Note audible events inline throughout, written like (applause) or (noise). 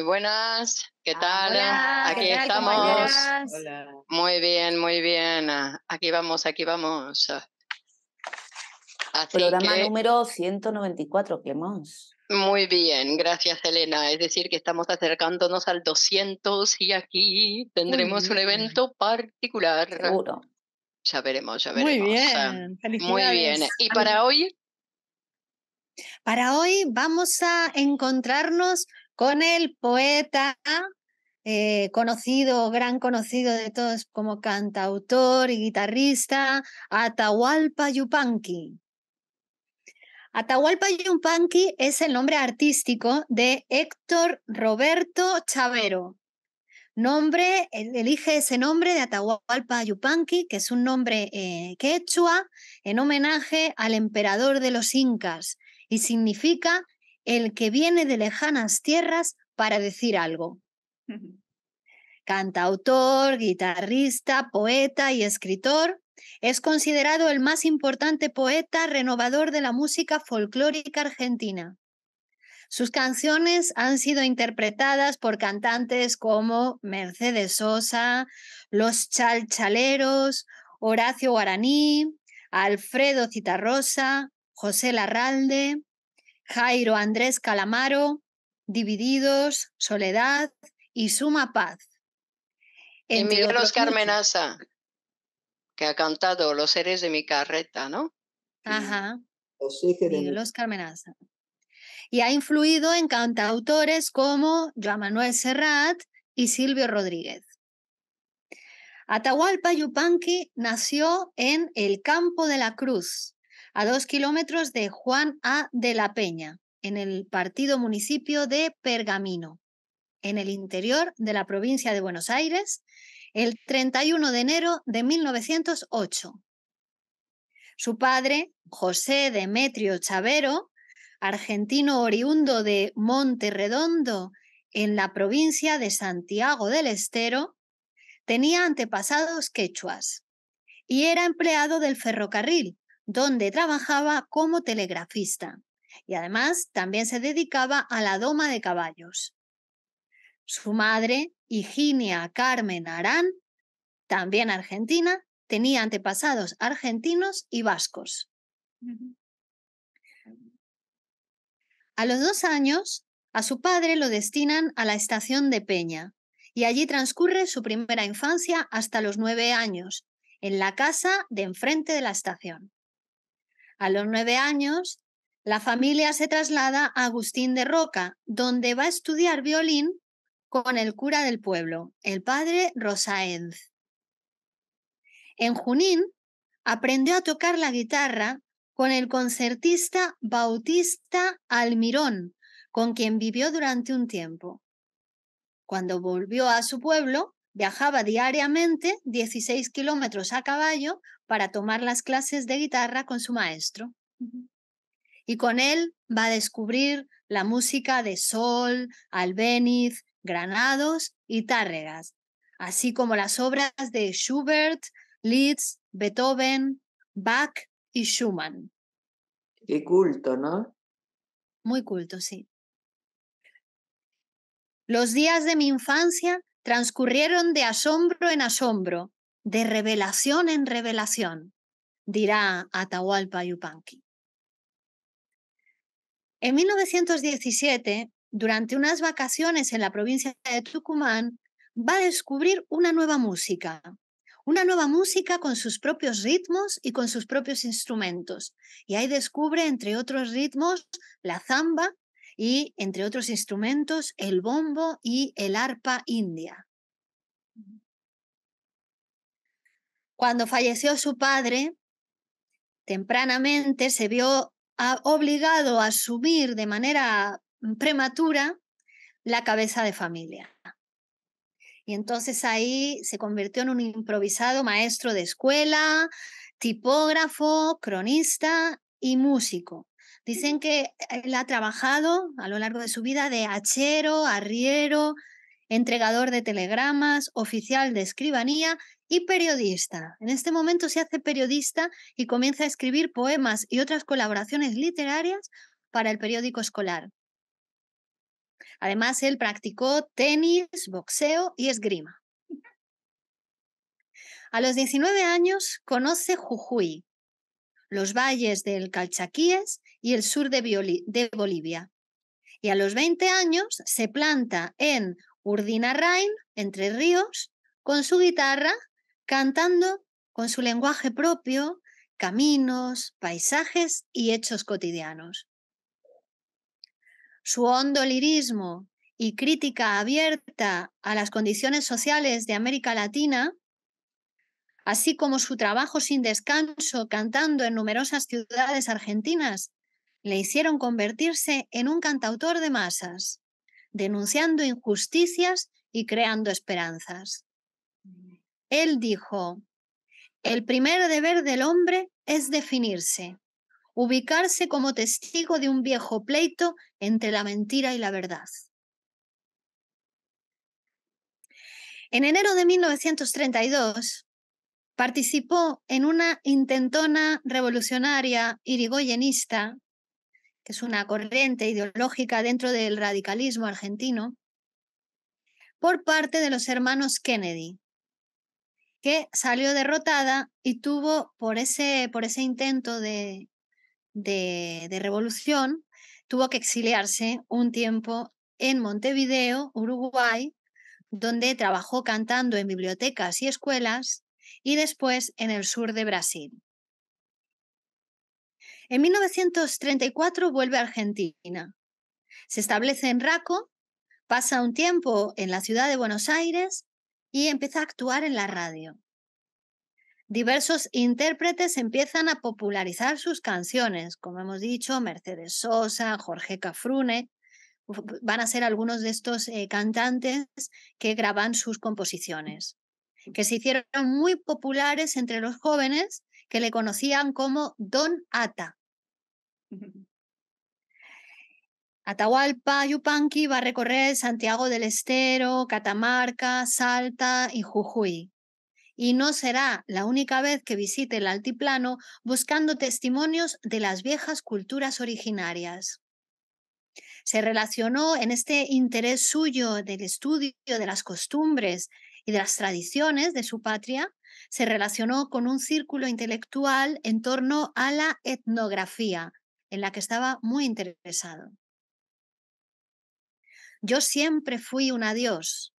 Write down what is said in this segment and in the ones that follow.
Muy buenas, ¿qué ah, tal? aquí estamos. Muy bien, muy bien. Ah, aquí vamos, aquí vamos. Programa número 194, más Muy bien, gracias Elena. Es decir, que estamos acercándonos al 200 y aquí tendremos un evento particular. Seguro. Ya veremos, ya veremos. Ah, muy bien, Muy bien. ¿Y para hoy? Para hoy vamos a encontrarnos con el poeta eh, conocido, gran conocido de todos como cantautor y guitarrista, Atahualpa Yupanqui. Atahualpa Yupanqui es el nombre artístico de Héctor Roberto Chavero. Nombre, elige ese nombre de Atahualpa Yupanqui, que es un nombre eh, quechua, en homenaje al emperador de los incas y significa el que viene de lejanas tierras para decir algo. Cantautor, guitarrista, poeta y escritor, es considerado el más importante poeta renovador de la música folclórica argentina. Sus canciones han sido interpretadas por cantantes como Mercedes Sosa, Los Chalchaleros, Horacio Guaraní, Alfredo Citarrosa, José Larralde, Jairo Andrés Calamaro, Divididos, Soledad y Suma Paz. Y Miguel Oscar Menaza, que ha cantado Los seres de mi carreta, ¿no? Ajá. Miguel Oscar Menaza. Y ha influido en cantautores como Joan Manuel Serrat y Silvio Rodríguez. Atahualpa Yupanqui nació en el Campo de la Cruz, a dos kilómetros de Juan A. de la Peña, en el partido municipio de Pergamino, en el interior de la provincia de Buenos Aires, el 31 de enero de 1908. Su padre, José Demetrio Chavero, argentino oriundo de Monte Redondo, en la provincia de Santiago del Estero, tenía antepasados quechuas y era empleado del ferrocarril donde trabajaba como telegrafista y además también se dedicaba a la doma de caballos. Su madre, Higinia Carmen Arán, también argentina, tenía antepasados argentinos y vascos. A los dos años, a su padre lo destinan a la estación de Peña y allí transcurre su primera infancia hasta los nueve años, en la casa de enfrente de la estación. A los nueve años, la familia se traslada a Agustín de Roca, donde va a estudiar violín con el cura del pueblo, el padre Rosaenz. En Junín, aprendió a tocar la guitarra con el concertista Bautista Almirón, con quien vivió durante un tiempo. Cuando volvió a su pueblo, viajaba diariamente 16 kilómetros a caballo para tomar las clases de guitarra con su maestro. Y con él va a descubrir la música de Sol, Albéniz, Granados y Tárregas, así como las obras de Schubert, Liszt, Beethoven, Bach y Schumann. Qué culto, ¿no? Muy culto, sí. Los días de mi infancia transcurrieron de asombro en asombro, de revelación en revelación, dirá Atahualpa Yupanqui. En 1917, durante unas vacaciones en la provincia de Tucumán, va a descubrir una nueva música, una nueva música con sus propios ritmos y con sus propios instrumentos. Y ahí descubre, entre otros ritmos, la zamba y, entre otros instrumentos, el bombo y el arpa india. Cuando falleció su padre, tempranamente se vio obligado a asumir de manera prematura la cabeza de familia. Y entonces ahí se convirtió en un improvisado maestro de escuela, tipógrafo, cronista y músico. Dicen que él ha trabajado a lo largo de su vida de hachero, arriero, entregador de telegramas, oficial de escribanía y periodista. En este momento se hace periodista y comienza a escribir poemas y otras colaboraciones literarias para el periódico escolar. Además, él practicó tenis, boxeo y esgrima. A los 19 años conoce Jujuy, los valles del Calchaquíes y el sur de, Bolivia. Y a los 20 años se planta en Urdinarrain, Entre Ríos, con su guitarra cantando con su lenguaje propio caminos, paisajes y hechos cotidianos. Su hondo lirismo y crítica abierta a las condiciones sociales de América Latina, así como su trabajo sin descanso cantando en numerosas ciudades argentinas, le hicieron convertirse en un cantautor de masas, denunciando injusticias y creando esperanzas. Él dijo, el primer deber del hombre es definirse, ubicarse como testigo de un viejo pleito entre la mentira y la verdad. En enero de 1932 participó en una intentona revolucionaria irigoyenista, que es una corriente ideológica dentro del radicalismo argentino, por parte de los hermanos Kennedy, que salió derrotada y tuvo por ese, intento de, de revolución, tuvo que exiliarse un tiempo en Montevideo, Uruguay, donde trabajó cantando en bibliotecas y escuelas y después en el sur de Brasil. En 1934 vuelve a Argentina. Se establece en Raco, pasa un tiempo en la ciudad de Buenos Aires y empieza a actuar en la radio. Diversos intérpretes empiezan a popularizar sus canciones, como hemos dicho, Mercedes Sosa, Jorge Cafrune, van a ser algunos de estos eh, cantantes que graban sus composiciones, que se hicieron muy populares entre los jóvenes que le conocían como Don Ata. (laughs) Atahualpa Yupanqui va a recorrer Santiago del Estero, Catamarca, Salta y Jujuy. Y no será la única vez que visite el altiplano buscando testimonios de las viejas culturas originarias. Se relacionó en este interés suyo del estudio de las costumbres y de las tradiciones de su patria, se relacionó con un círculo intelectual en torno a la etnografía, en la que estaba muy interesado. Yo siempre fui un adiós,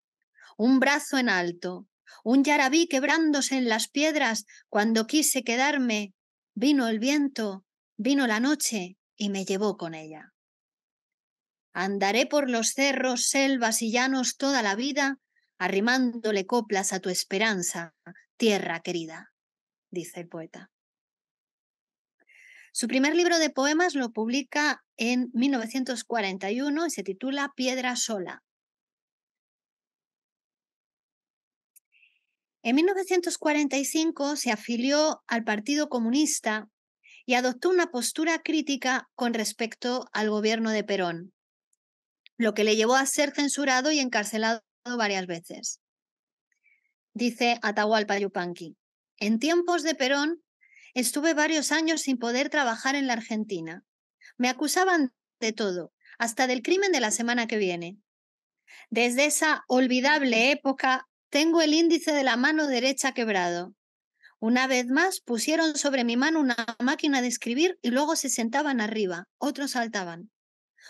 un brazo en alto, un yarabí quebrándose en las piedras cuando quise quedarme. Vino el viento, vino la noche y me llevó con ella. Andaré por los cerros, selvas y llanos toda la vida, arrimándole coplas a tu esperanza, tierra querida, dice el poeta. Su primer libro de poemas lo publica en 1941 y se titula Piedra Sola. En 1945 se afilió al Partido Comunista y adoptó una postura crítica con respecto al gobierno de Perón, lo que le llevó a ser censurado y encarcelado varias veces. Dice Atahualpa Yupanqui, en tiempos de Perón Estuve varios años sin poder trabajar en la Argentina. Me acusaban de todo, hasta del crimen de la semana que viene. Desde esa olvidable época tengo el índice de la mano derecha quebrado. Una vez más pusieron sobre mi mano una máquina de escribir y luego se sentaban arriba, otros saltaban.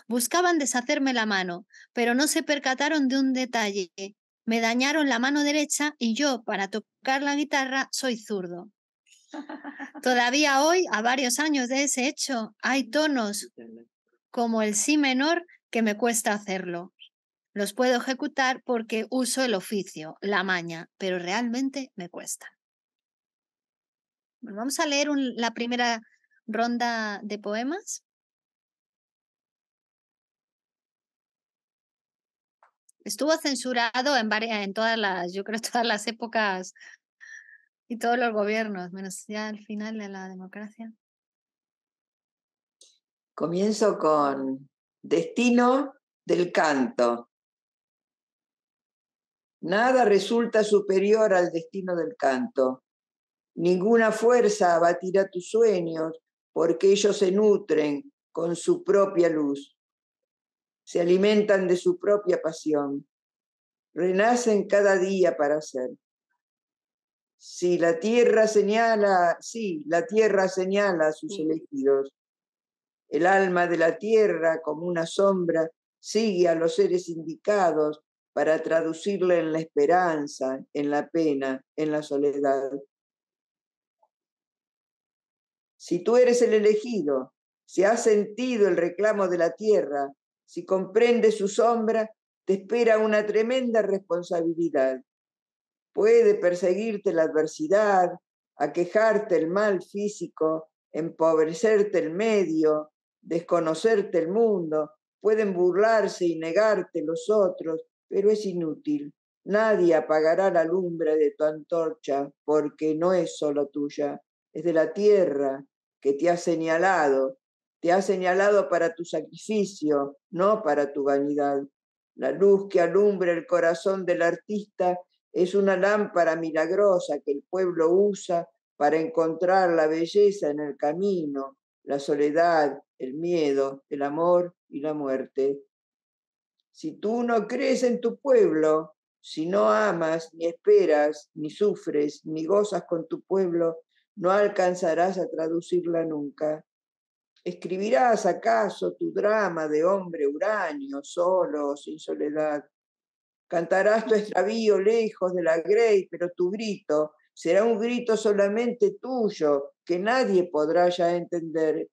Buscaban deshacerme la mano, pero no se percataron de un detalle. Me dañaron la mano derecha y yo, para tocar la guitarra, soy zurdo. Todavía hoy, a varios años de ese hecho, hay tonos como el si menor que me cuesta hacerlo. Los puedo ejecutar porque uso el oficio, la maña, pero realmente me cuesta. vamos a leer la primera ronda de poemas. Estuvo censurado en en todas las, yo creo, (laughs) todas las épocas y todos los gobiernos, menos ya al final de la democracia. Comienzo con Destino del canto. Nada resulta superior al destino del canto. Ninguna fuerza abatirá tus sueños porque ellos se nutren con su propia luz. Se alimentan de su propia pasión. Renacen cada día para ser. Si la tierra señala, sí, la tierra señala a sus elegidos. El alma de la tierra, como una sombra, sigue a los seres indicados para traducirla en la esperanza, en la pena, en la soledad. Si tú eres el elegido, si has sentido el reclamo de la tierra, si comprendes su sombra, te espera una tremenda responsabilidad. Puede perseguirte la adversidad, aquejarte el mal físico, empobrecerte el medio, desconocerte el mundo, pueden burlarse y negarte los otros, pero es inútil. Nadie apagará la lumbre de tu antorcha porque no es solo tuya, es de la tierra que te ha señalado, te ha señalado para tu sacrificio, no para tu vanidad. La luz que alumbra el corazón del artista es una lámpara milagrosa que el pueblo usa para encontrar la belleza en el camino, la soledad, el miedo, el amor y la muerte. Si tú no crees en tu pueblo, si no amas, ni esperas, ni sufres, ni gozas con tu pueblo, no alcanzarás a traducirla nunca. ¿Escribirás acaso tu drama de hombre uranio, solo, sin soledad? Cantarás tu extravío lejos de la grey, pero tu grito será un grito solamente tuyo, que nadie podrá ya entender.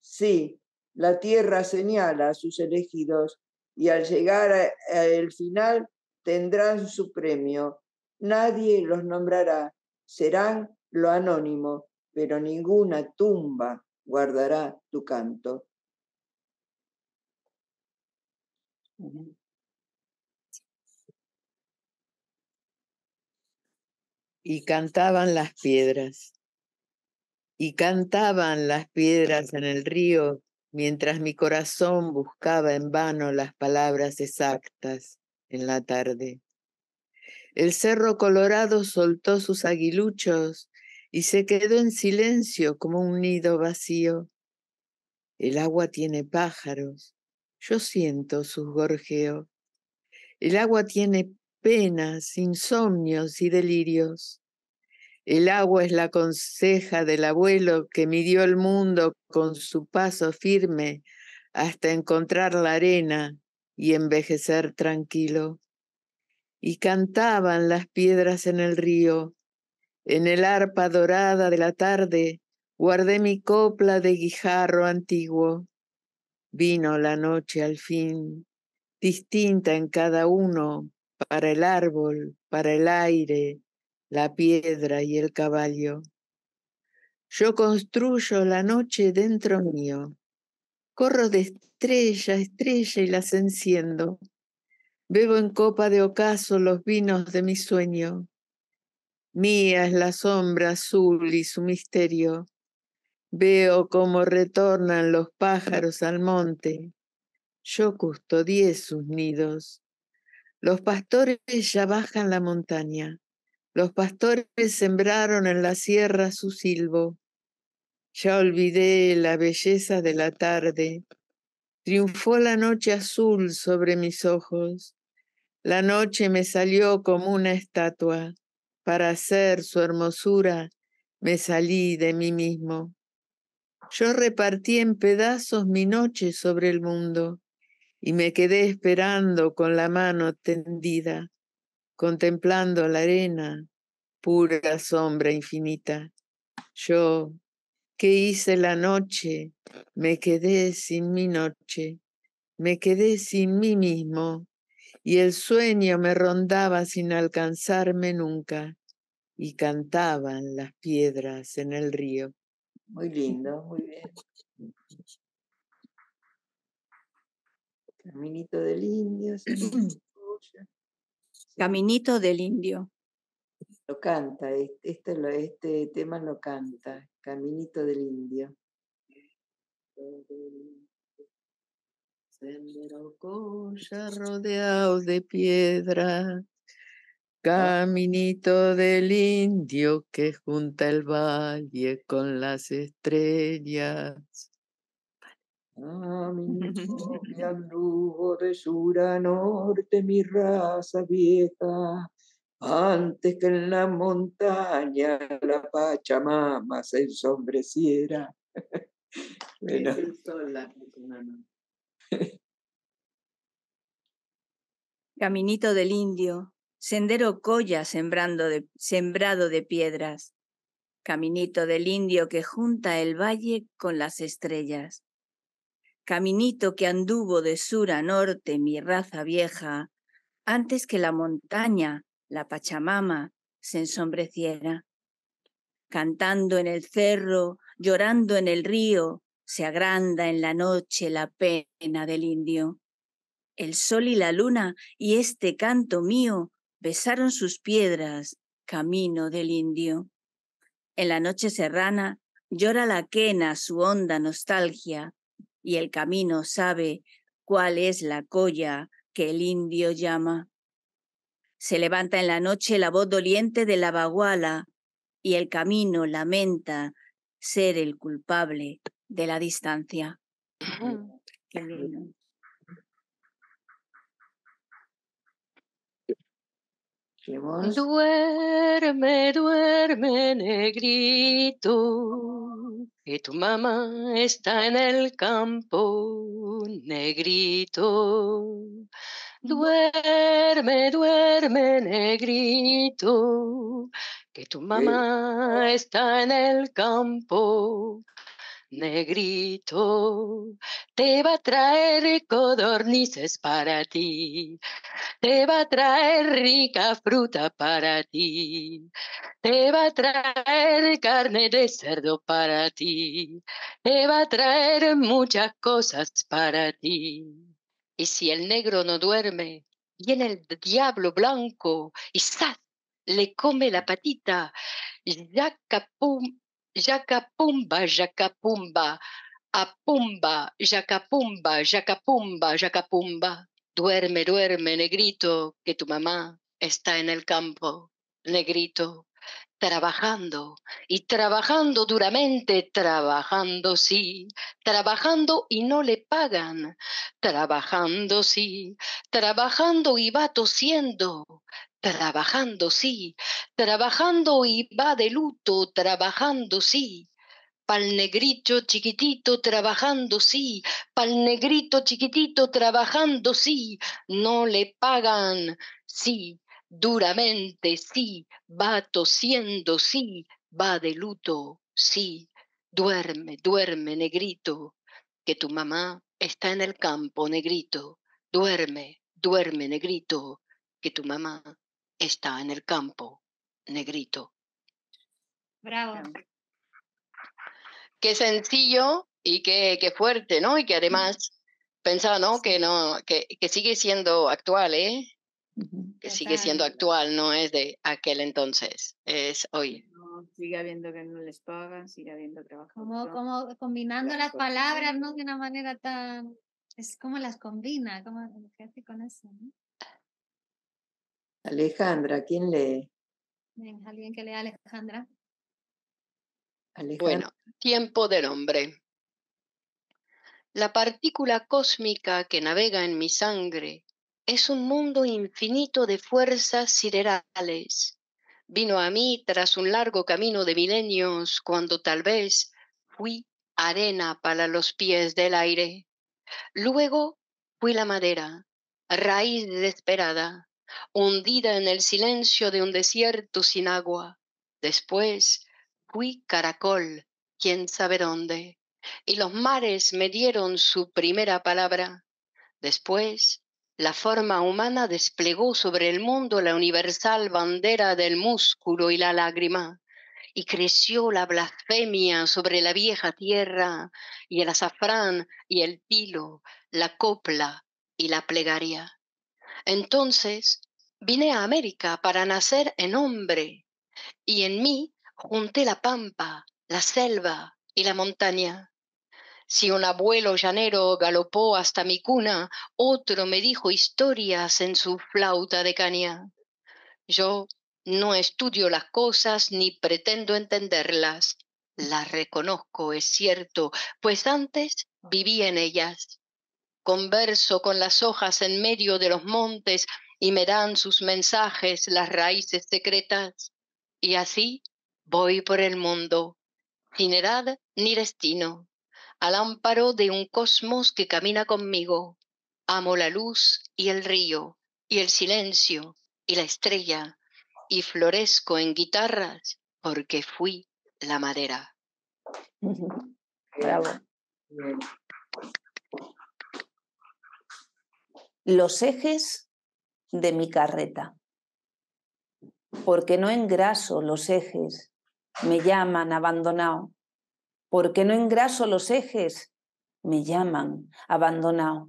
Sí, la tierra señala a sus elegidos y al llegar al final tendrán su premio. Nadie los nombrará, serán lo anónimo, pero ninguna tumba guardará tu canto. y cantaban las piedras. Y cantaban las piedras en el río mientras mi corazón buscaba en vano las palabras exactas en la tarde. El cerro colorado soltó sus aguiluchos y se quedó en silencio como un nido vacío. El agua tiene pájaros, yo siento sus gorjeos. El agua tiene penas, insomnios y delirios. El agua es la conseja del abuelo que midió el mundo con su paso firme hasta encontrar la arena y envejecer tranquilo. Y cantaban las piedras en el río. En el arpa dorada de la tarde guardé mi copla de guijarro antiguo. Vino la noche al fin, distinta en cada uno para el árbol, para el aire, la piedra y el caballo. Yo construyo la noche dentro mío, corro de estrella a estrella y las enciendo, bebo en copa de ocaso los vinos de mi sueño. Mía es la sombra azul y su misterio. Veo cómo retornan los pájaros al monte. Yo custodié sus nidos. Los pastores ya bajan la montaña. Los pastores sembraron en la sierra su silbo. Ya olvidé la belleza de la tarde. Triunfó la noche azul sobre mis ojos. La noche me salió como una estatua. Para hacer su hermosura me salí de mí mismo. Yo repartí en pedazos mi noche sobre el mundo y me quedé esperando con la mano tendida, contemplando la arena, pura sombra infinita. Yo, que hice la noche, me quedé sin mi noche, me quedé sin mí mismo, y el sueño me rondaba sin alcanzarme nunca, y cantaban las piedras en el río. Muy lindo, muy bien. Caminito del Indio. (clears throat) Caminito del Indio. Lo canta, este, este, tema lo canta, Caminito del Indio. Sendero colla rodeado de piedra, ah. caminito del indio que junta el valle con las estrellas. A ah, (laughs) mi anduvo de sur a norte mi raza vieja, antes que en la montaña la Pachamama se ensombreciera. (laughs) (laughs) Caminito del indio, sendero colla sembrando sembrado de piedras, caminito del indio que junta el valle con las estrellas caminito que anduvo de sur a norte mi raza vieja, antes que la montaña, la Pachamama, se ensombreciera. Cantando en el cerro, llorando en el río, se agranda en la noche la pena del indio. El sol y la luna y este canto mío besaron sus piedras, camino del indio. En la noche serrana llora la quena su honda nostalgia, y el camino sabe cuál es la colla que el indio llama. Se levanta en la noche la voz doliente de la baguala y el camino lamenta ser el culpable de la distancia. Ah, Duerme, duerme, negrito, que tu mamá está en el campo, negrito. Duerme, duerme, negrito, que tu eh, mamá oh. está en el campo, Negrito, te va a traer codornices para ti, te va a traer rica fruta para ti, te va a traer carne de cerdo para ti, te va a traer muchas cosas para ti. Y si el negro no duerme, viene el diablo blanco y ¡zas! le come la patita, ya capum Yacapumba, Yacapumba, Apumba, Yacapumba, Yacapumba, Yacapumba. Duerme, duerme, negrito, que tu mamá está en el campo, negrito, trabajando y trabajando duramente, trabajando sí, trabajando y no le pagan, trabajando sí, trabajando y va tosiendo, Trabajando, sí, trabajando y va de luto, trabajando, sí. Pal negrito chiquitito trabajando, sí, pal negrito chiquitito trabajando, sí, no le pagan, sí, duramente, sí, va tosiendo, sí, va de luto, sí, duerme, duerme, negrito, que tu mamá está en el campo, negrito, duerme, duerme, negrito, que tu mamá está en el campo, negrito. Bravo. Qué sencillo y qué, qué fuerte, ¿no? Y que además pensaba, ¿no? Que no, que, que sigue siendo actual, ¿eh? que sigue siendo actual, no es de aquel entonces, es hoy. sigue habiendo que no les pagan, sigue habiendo trabajo. Como, como combinando las, palabras, ¿no? De una manera tan... Es como las combina, como hace con eso, Alejandra, ¿quién lee? Eh, alguien que lea Alejandra. Bueno, tiempo del hombre. La partícula cósmica que navega en mi sangre es un mundo infinito de fuerzas siderales. Vino a mí tras un largo camino de milenios cuando tal vez fui arena para los pies del aire. Luego fui la madera, raíz desesperada, hundida en el silencio de un desierto sin agua. Después fui caracol, quién sabe dónde, y los mares me dieron su primera palabra. Después, la forma humana desplegó sobre el mundo la universal bandera del músculo y la lágrima, y creció la blasfemia sobre la vieja tierra, y el azafrán y el tilo, la copla y la plegaria. Entonces vine a América para nacer en hombre, y en mí junté la pampa, la selva y la montaña. Si un abuelo llanero galopó hasta mi cuna, otro me dijo historias en su flauta de caña. Yo no estudio las cosas ni pretendo entenderlas. Las reconozco, es cierto, pues antes viví en ellas. Converso con las hojas en medio de los montes y me dan sus mensajes las raíces secretas. Y así voy por el mundo, sin edad ni destino, al amparo de un cosmos que camina conmigo. Amo la luz y el río, y el silencio, y la estrella, y florezco en guitarras porque fui la madera. (laughs) los ejes de mi carreta, porque no engraso los ejes, me llaman abandonado, porque no engraso los ejes, me llaman abandonado.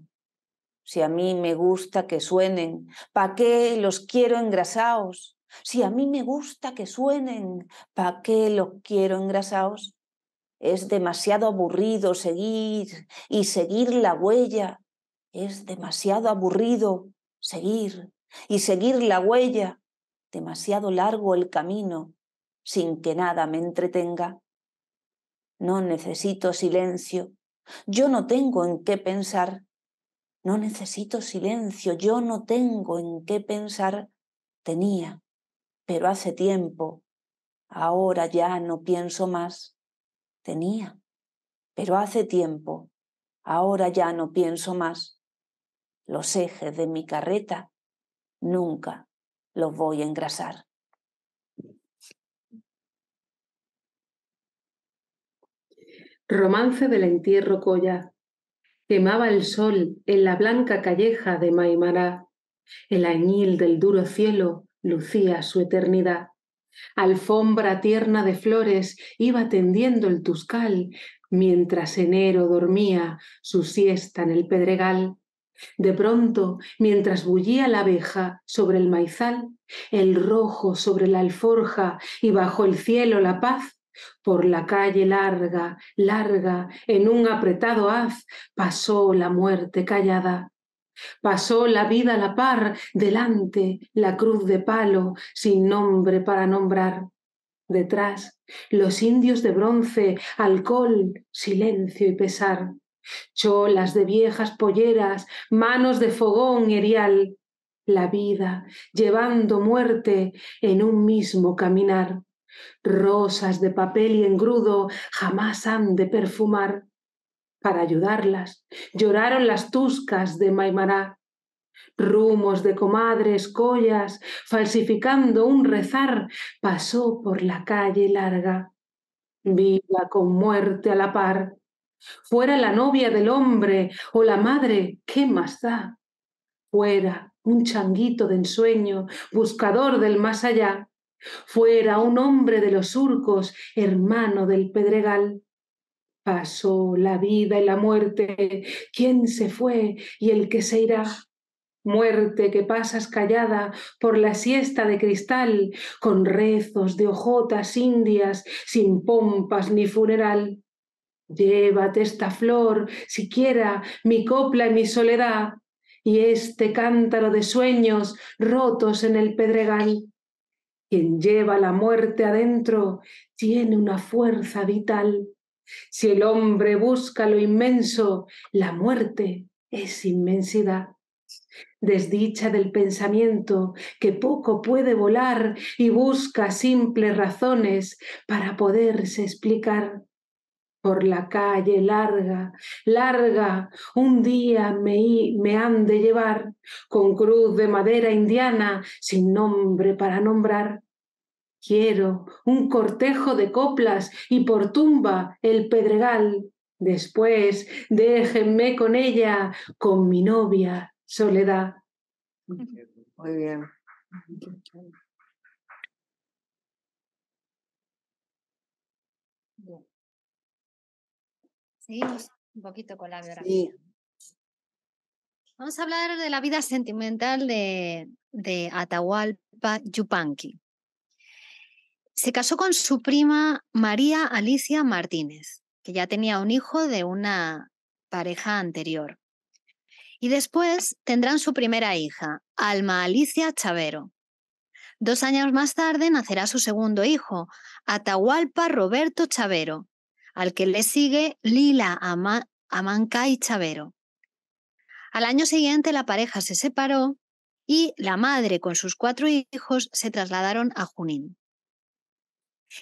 Si a mí me gusta que suenen, ¿pa qué los quiero engrasados? Si a mí me gusta que suenen, ¿pa qué los quiero engrasados? Es demasiado aburrido seguir y seguir la huella es demasiado aburrido seguir y seguir la huella, demasiado largo el camino sin que nada me entretenga. No necesito silencio, yo no tengo en qué pensar. No necesito silencio, yo no tengo en qué pensar. Tenía, pero hace tiempo, ahora ya no pienso más. Tenía, pero hace tiempo, ahora ya no pienso más los ejes de mi carreta, nunca los voy a engrasar. Romance del entierro Colla. Quemaba el sol en la blanca calleja de Maimará. El añil del duro cielo lucía su eternidad. Alfombra tierna de flores iba tendiendo el tuscal, mientras enero dormía su siesta en el pedregal. De pronto, mientras bullía la abeja sobre el maizal, el rojo sobre la alforja y bajo el cielo la paz, por la calle larga, larga, en un apretado haz, pasó la muerte callada. Pasó la vida a la par, delante, la cruz de palo, sin nombre para nombrar. Detrás, los indios de bronce, alcohol, silencio y pesar cholas de viejas polleras, manos de fogón erial, la vida llevando muerte en un mismo caminar. Rosas de papel y engrudo jamás han de perfumar. Para ayudarlas lloraron las tuscas de Maimará. Rumos de comadres, collas, falsificando un rezar, pasó por la calle larga. Viva con muerte a la par fuera la novia del hombre o la madre, ¿qué más da? Fuera un changuito de ensueño, buscador del más allá, fuera un hombre de los surcos, hermano del pedregal. Pasó la vida y la muerte, ¿quién se fue y el que se irá? Muerte que pasas callada por la siesta de cristal, con rezos de ojotas indias, sin pompas ni funeral. Llévate esta flor, siquiera mi copla y mi soledad, y este cántaro de sueños rotos en el pedregal. Quien lleva la muerte adentro tiene una fuerza vital. Si el hombre busca lo inmenso, la muerte es inmensidad. Desdicha del pensamiento que poco puede volar y busca simples razones para poderse explicar por la calle larga, larga, un día me, me han de llevar con cruz de madera indiana sin nombre para nombrar. Quiero un cortejo de coplas y por tumba el pedregal. Después déjenme con ella, con mi novia, soledad. Muy bien. Seguimos un poquito con la biografía. Vamos a hablar de la vida sentimental de, de Atahualpa Yupanqui. Se casó con su prima María Alicia Martínez, que ya tenía un hijo de una pareja anterior. Y después tendrán su primera hija, Alma Alicia Chavero. Dos años más tarde nacerá su segundo hijo, Atahualpa Roberto Chavero, al que le sigue Lila Amancay y Chavero. Al año siguiente la pareja se separó y la madre con sus cuatro hijos se trasladaron a Junín.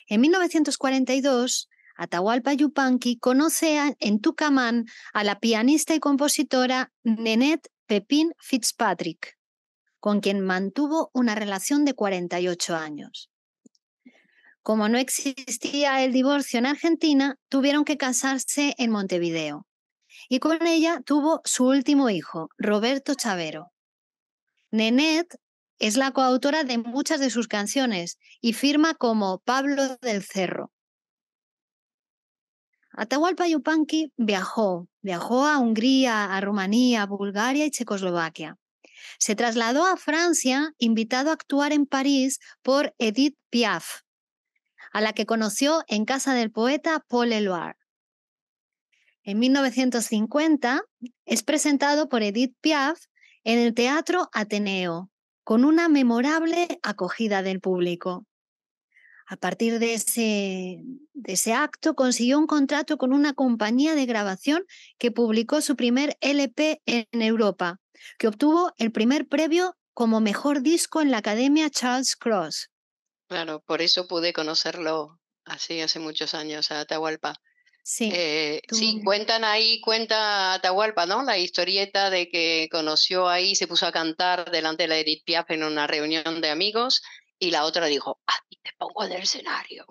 En 1942, Atahualpa Yupanqui conoce en Tucumán a la pianista y compositora Nenette Pepin Fitzpatrick, con quien mantuvo una relación de 48 años. Como no existía el divorcio en Argentina, tuvieron que casarse en Montevideo. Y con ella tuvo su último hijo, Roberto Chavero. Nenet es la coautora de muchas de sus canciones y firma como Pablo del Cerro. Atahualpa Yupanqui viajó, viajó a Hungría, a Rumanía, a Bulgaria y Checoslovaquia. Se trasladó a Francia, invitado a actuar en París por Edith Piaf, a la que conoció en casa del poeta Paul Eluard. En 1950 es presentado por Edith Piaf en el Teatro Ateneo, con una memorable acogida del público. A partir de ese, de ese, acto consiguió un contrato con una compañía de grabación que publicó su primer LP en Europa, que obtuvo el primer premio como mejor disco en la Academia Charles Cross. Claro, por eso pude conocerlo así hace muchos años a Atahualpa. Sí, eh, sí, cuentan ahí, cuenta Atahualpa, ¿no? La historieta de que conoció ahí, se puso a cantar delante de la Edith Piaf en una reunión de amigos y la otra dijo, a ah, te pongo en el escenario.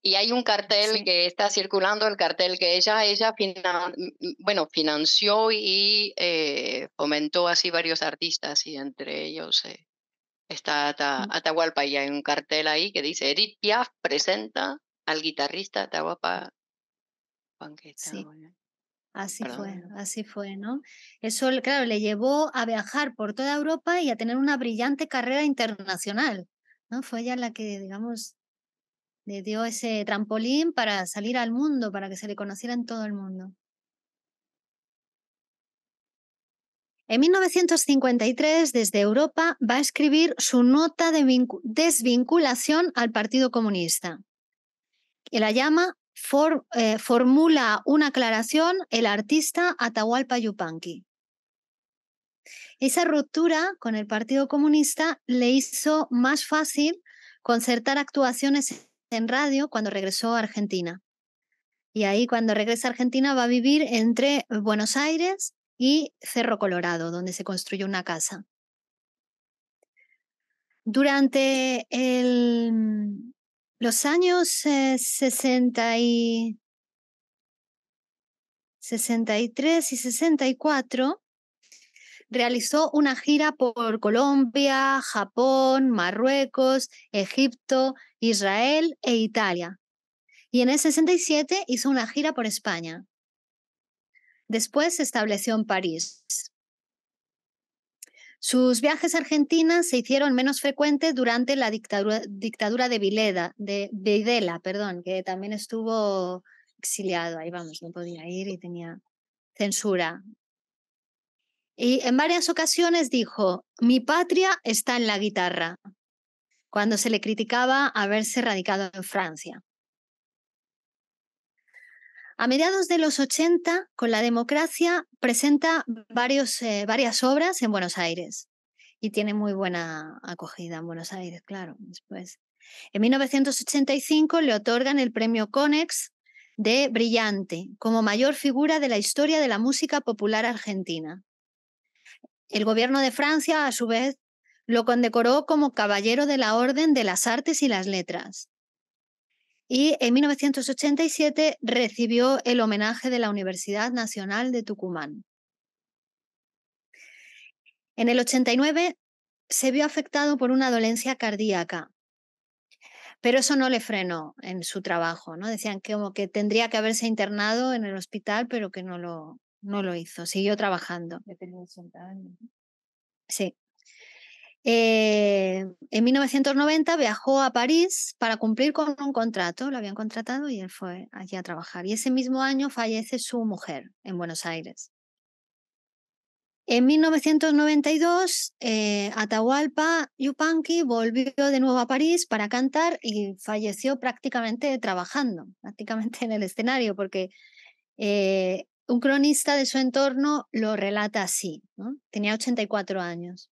Y hay un cartel que está circulando, el cartel que ella, ella mm, bueno, financió y eh, fomentó así varios artistas y entre ellos eh, Está mm. Atahualpa y hay un cartel ahí que dice Edith Piaf presenta al guitarrista Atahualpa Así fue, así fue, ¿no? Eso, claro, le llevó a viajar por toda Europa y a tener una brillante carrera internacional, ¿no? Fue ella la que, digamos, le dio ese trampolín para salir al mundo, para que se le conociera en todo el mundo. En 1953, desde Europa, va a escribir su nota de desvinculación al Partido Comunista, que la llama eh, Formula una aclaración el artista Atahualpa Yupanqui. Esa ruptura con el Partido Comunista le hizo más fácil concertar actuaciones en radio cuando regresó a Argentina. Y ahí cuando regresa a Argentina va a vivir entre Buenos Aires y Cerro Colorado, donde se construyó una casa. Durante mm, los años 60 y 63 y 64, realizó una gira por Colombia, Japón, Marruecos, Egipto, Israel e Italia. Y en el 67 hizo una gira por España. Después se estableció en París. Sus viajes a Argentina se hicieron menos frecuentes durante la dictadura, de, Videla, perdón, que también estuvo exiliado. Ahí vamos, no podía ir y tenía censura. Y en varias ocasiones dijo, mi patria está en la guitarra, cuando se le criticaba haberse radicado en Francia. A mediados de los 80, con la democracia, presenta varios, eh, varias obras en Buenos Aires y tiene muy buena acogida en Buenos Aires, claro, después. En 1985 le otorgan el premio Conex de Brillante como mayor figura de la historia de la música popular argentina. El gobierno de Francia, a su vez, lo condecoró como Caballero de la Orden de las Artes y las Letras y en 1987 recibió el homenaje de la Universidad Nacional de Tucumán. En el 89 se vio afectado por una dolencia cardíaca, pero eso no le frenó en su trabajo, ¿no? Decían que como que tendría que haberse internado en el hospital, pero que no lo, no lo hizo, siguió trabajando. Sí. Eh, en 1990 viajó a París para cumplir con un contrato, lo habían contratado y él fue allí a trabajar. Y ese mismo año fallece su mujer en Buenos Aires. En 1992, eh, Atahualpa Yupanqui volvió de nuevo a París para cantar y falleció prácticamente trabajando, (laughs) prácticamente en el escenario, porque eh, un cronista de su entorno lo relata así. ¿no? Tenía 84 años.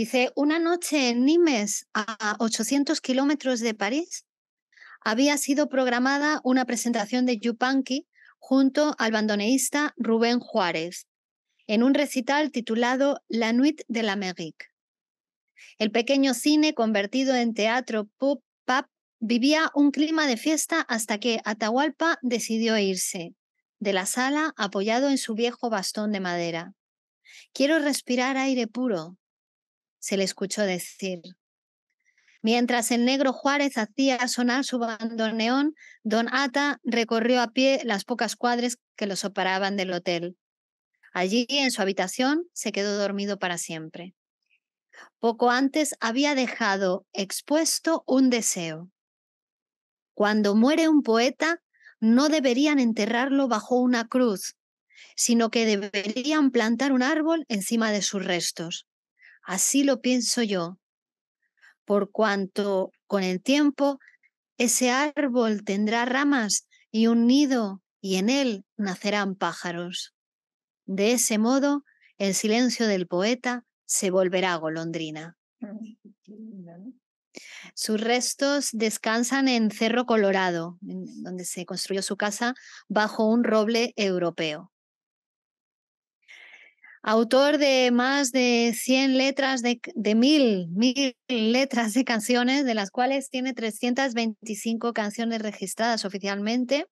Dice, una noche en Nimes, a 800 kilómetros de París, había sido programada una presentación de Yupanqui junto al bandoneísta Rubén Juárez, en un recital titulado La Nuit de la Mérique. El pequeño cine convertido en teatro pop pop vivía un clima de fiesta hasta que Atahualpa decidió irse de la sala apoyado en su viejo bastón de madera. Quiero respirar aire puro, se le escuchó decir. Mientras el negro Juárez hacía sonar su bandoneón, don Ata recorrió a pie las pocas cuadras que lo separaban del hotel. Allí, en su habitación, se quedó dormido para siempre. Poco antes había dejado expuesto un deseo. Cuando muere un poeta, no deberían enterrarlo bajo una cruz, sino que deberían plantar un árbol encima de sus restos. Así lo pienso yo, por cuanto con el tiempo ese árbol tendrá ramas y un nido, y en él nacerán pájaros. De ese modo, el silencio del poeta se volverá golondrina. Sus restos descansan en Cerro Colorado, donde se construyó su casa bajo un roble europeo autor de más de 100 letras, de, mil, (laughs) letras de canciones, de las cuales tiene 325 canciones registradas oficialmente,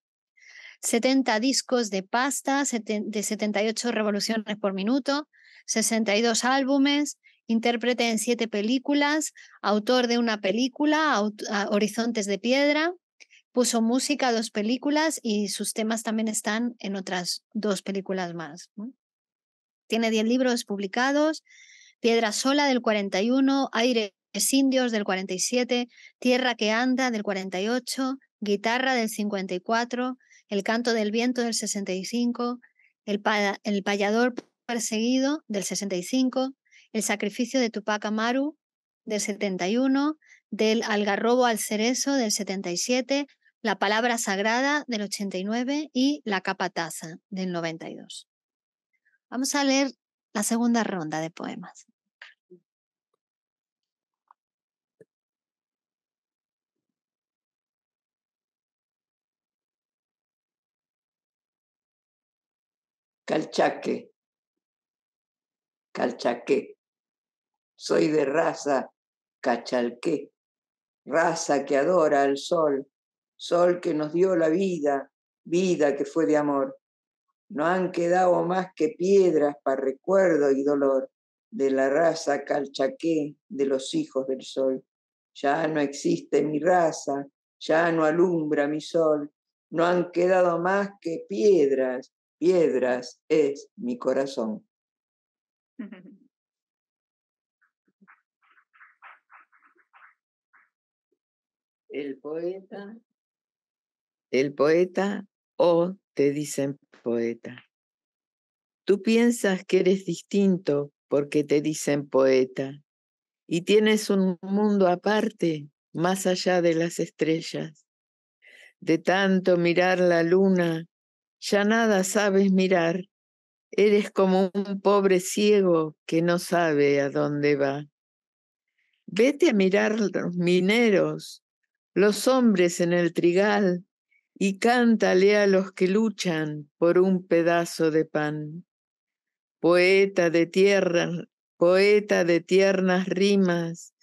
70 discos de pasta, de 78 revoluciones por minuto, 62 álbumes, intérprete en siete películas, autor de una película, ah, Horizontes de Piedra, puso música a dos películas y sus temas también están en otras dos películas más tiene 10 libros publicados, Piedra Sola del 41, Aires Indios del 47, Tierra que Anda del 48, Guitarra del 54, El Canto del Viento del 65, El, Pallador el Payador Perseguido del 65, El Sacrificio de Tupac Amaru del 71, Del Algarrobo al Cerezo del 77, La Palabra Sagrada del 89 y La Capataza del 92. Vamos a leer la segunda ronda de poemas. Calchaque, calchaque. Soy de raza cachalqué, raza que adora al sol, sol que nos dio la vida, vida que fue de amor no han quedado más que piedras para recuerdo y dolor de la raza calchaqué de los hijos del sol. Ya no existe mi raza, ya no alumbra mi sol, no han quedado más que piedras, piedras es mi corazón. (laughs) El poeta, el poeta o te dicen poeta. Tú piensas que eres distinto porque te dicen poeta y tienes un mundo aparte más allá de las estrellas. De tanto mirar la luna, ya nada sabes mirar. Eres como un pobre ciego que no sabe a dónde va. Vete a mirar los mineros, los hombres en el trigal, y cántale a los que luchan por un pedazo de pan. Poeta de tierra, poeta de tiernas rimas,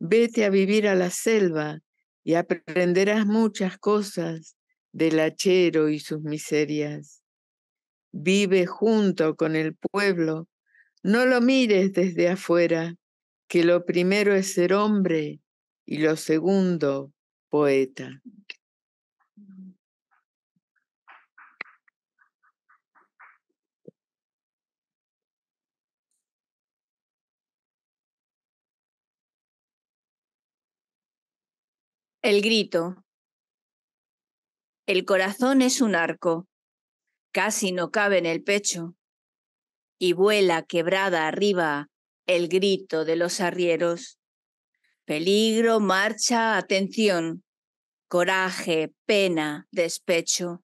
vete a vivir a la selva y aprenderás muchas cosas del hachero y sus miserias. Vive junto con el pueblo, no lo mires desde afuera, que lo primero es ser hombre y lo segundo poeta. El grito. El corazón es un arco, casi no cabe en el pecho, y vuela quebrada arriba el grito de los arrieros. Peligro, marcha, atención, coraje, pena, despecho.